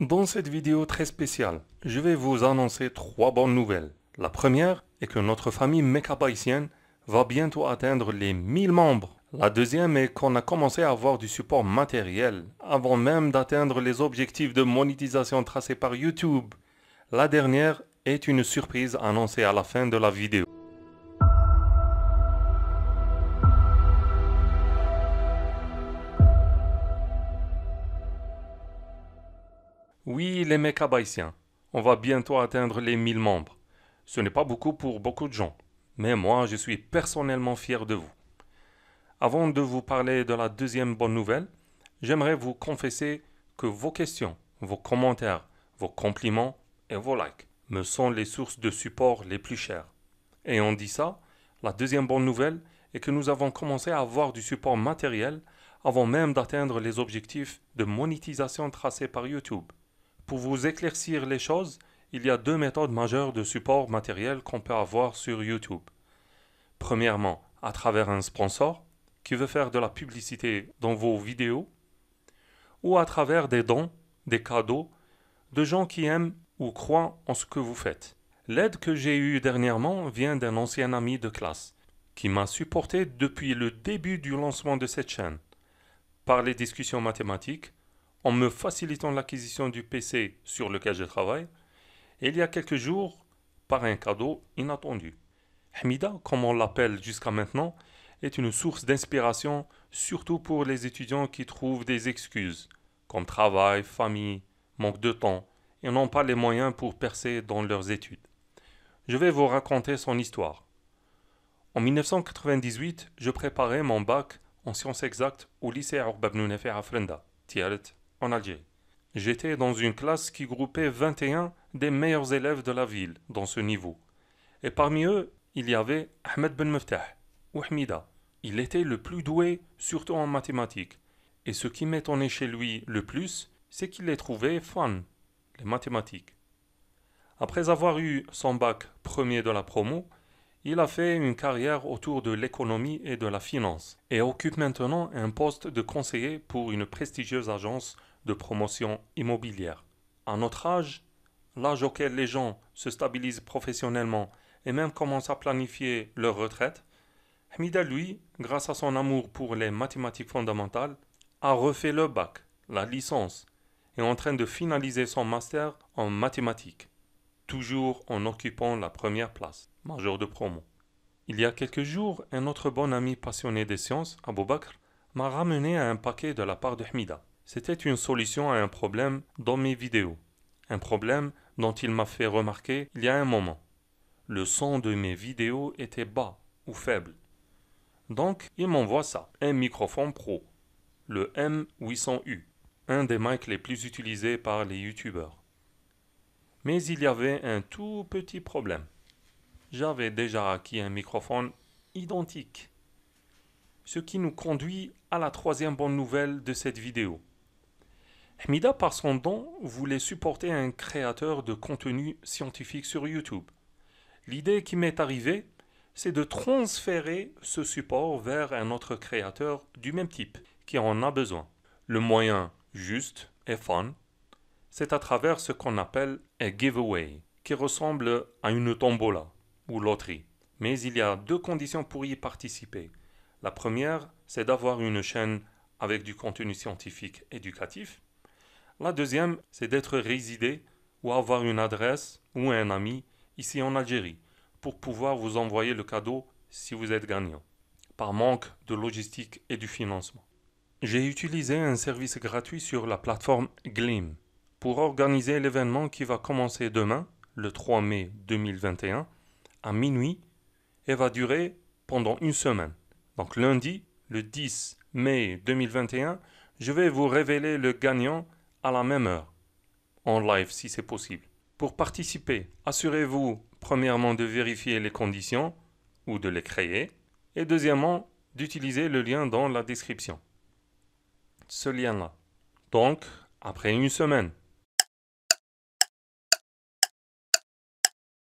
Dans cette vidéo très spéciale, je vais vous annoncer trois bonnes nouvelles. La première est que notre famille Mekabaïtienne va bientôt atteindre les 1000 membres. La deuxième est qu'on a commencé à avoir du support matériel avant même d'atteindre les objectifs de monétisation tracés par YouTube. La dernière est une surprise annoncée à la fin de la vidéo. Oui, les mecs abaïtiens. on va bientôt atteindre les 1000 membres. Ce n'est pas beaucoup pour beaucoup de gens, mais moi je suis personnellement fier de vous. Avant de vous parler de la deuxième bonne nouvelle, j'aimerais vous confesser que vos questions, vos commentaires, vos compliments et vos likes me sont les sources de support les plus chères. Et on dit ça, la deuxième bonne nouvelle est que nous avons commencé à avoir du support matériel avant même d'atteindre les objectifs de monétisation tracés par YouTube. Pour vous éclaircir les choses, il y a deux méthodes majeures de support matériel qu'on peut avoir sur YouTube. Premièrement, à travers un sponsor qui veut faire de la publicité dans vos vidéos, ou à travers des dons, des cadeaux, de gens qui aiment ou croient en ce que vous faites. L'aide que j'ai eue dernièrement vient d'un ancien ami de classe, qui m'a supporté depuis le début du lancement de cette chaîne, par les discussions mathématiques, en me facilitant l'acquisition du PC sur lequel je travaille, et il y a quelques jours, par un cadeau inattendu. Hamida, comme on l'appelle jusqu'à maintenant, est une source d'inspiration surtout pour les étudiants qui trouvent des excuses, comme travail, famille, manque de temps, et n'ont pas les moyens pour percer dans leurs études. Je vais vous raconter son histoire. En 1998, je préparais mon bac en sciences exactes au lycée Arba à Frenda, Tiaret, en J'étais dans une classe qui groupait 21 des meilleurs élèves de la ville dans ce niveau. Et parmi eux, il y avait Ahmed Ben Meftah ou Hamida. Il était le plus doué, surtout en mathématiques. Et ce qui m'étonnait chez lui le plus, c'est qu'il les trouvait fun, les mathématiques. Après avoir eu son bac premier de la promo, il a fait une carrière autour de l'économie et de la finance et occupe maintenant un poste de conseiller pour une prestigieuse agence de promotion immobilière. À notre âge, l'âge auquel les gens se stabilisent professionnellement et même commencent à planifier leur retraite, Hamida, lui, grâce à son amour pour les mathématiques fondamentales, a refait le bac, la licence, et est en train de finaliser son master en mathématiques toujours en occupant la première place, majeur de promo. Il y a quelques jours, un autre bon ami passionné des sciences, Abou m'a ramené un paquet de la part de Hamida. C'était une solution à un problème dans mes vidéos, un problème dont il m'a fait remarquer il y a un moment. Le son de mes vidéos était bas ou faible. Donc, il m'envoie ça, un microphone pro, le M800U, un des mics les plus utilisés par les youtubeurs. Mais il y avait un tout petit problème. J'avais déjà acquis un microphone identique. Ce qui nous conduit à la troisième bonne nouvelle de cette vidéo. Hamida, par son don, voulait supporter un créateur de contenu scientifique sur YouTube. L'idée qui m'est arrivée, c'est de transférer ce support vers un autre créateur du même type qui en a besoin. Le moyen juste et fun c'est à travers ce qu'on appelle un giveaway, qui ressemble à une tombola ou loterie. Mais il y a deux conditions pour y participer. La première, c'est d'avoir une chaîne avec du contenu scientifique éducatif. La deuxième, c'est d'être résidé ou avoir une adresse ou un ami ici en Algérie pour pouvoir vous envoyer le cadeau si vous êtes gagnant, par manque de logistique et du financement. J'ai utilisé un service gratuit sur la plateforme Gleam pour organiser l'événement qui va commencer demain, le 3 mai 2021, à minuit et va durer pendant une semaine. Donc lundi, le 10 mai 2021, je vais vous révéler le gagnant à la même heure, en live si c'est possible. Pour participer, assurez-vous premièrement de vérifier les conditions ou de les créer, et deuxièmement d'utiliser le lien dans la description. Ce lien-là. Donc, après une semaine,